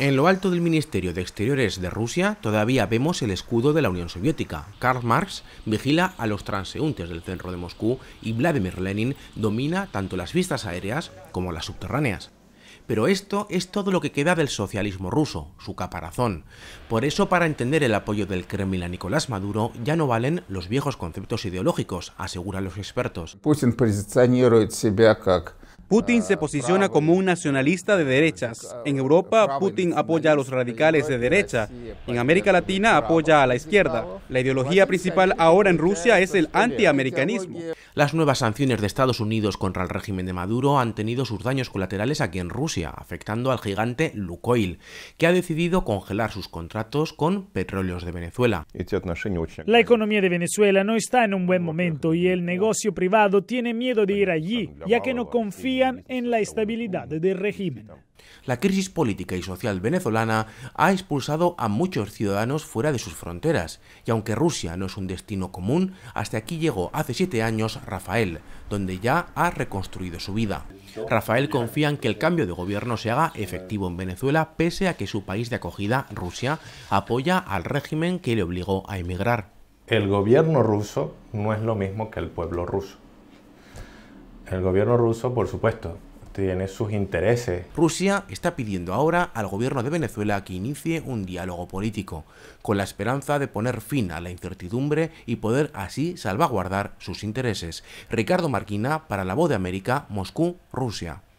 En lo alto del Ministerio de Exteriores de Rusia todavía vemos el escudo de la Unión Soviética. Karl Marx vigila a los transeúntes del centro de Moscú y Vladimir Lenin domina tanto las vistas aéreas como las subterráneas. Pero esto es todo lo que queda del socialismo ruso, su caparazón. Por eso, para entender el apoyo del Kremlin a Nicolás Maduro, ya no valen los viejos conceptos ideológicos, aseguran los expertos. Putin se eh, posiciona como un nacionalista de derechas. Eh, en Europa, Putin apoya a los radicales de derecha. En América Latina apoya a la izquierda. La ideología principal ahora en Rusia es el antiamericanismo. Las nuevas sanciones de Estados Unidos contra el régimen de Maduro han tenido sus daños colaterales aquí en Rusia, afectando al gigante Lukoil, que ha decidido congelar sus contratos con petróleos de Venezuela. La economía de Venezuela no está en un buen momento y el negocio privado tiene miedo de ir allí, ya que no confían en la estabilidad del régimen. La crisis política y social venezolana ha expulsado a muchos ciudadanos fuera de sus fronteras, y aunque Rusia no es un destino común, hasta aquí llegó hace siete años Rafael, donde ya ha reconstruido su vida. Rafael confía en que el cambio de gobierno se haga efectivo en Venezuela, pese a que su país de acogida, Rusia, apoya al régimen que le obligó a emigrar. El gobierno ruso no es lo mismo que el pueblo ruso. El gobierno ruso, por supuesto, sus intereses. Rusia está pidiendo ahora al gobierno de Venezuela que inicie un diálogo político, con la esperanza de poner fin a la incertidumbre y poder así salvaguardar sus intereses. Ricardo Marquina, para La Voz de América, Moscú, Rusia.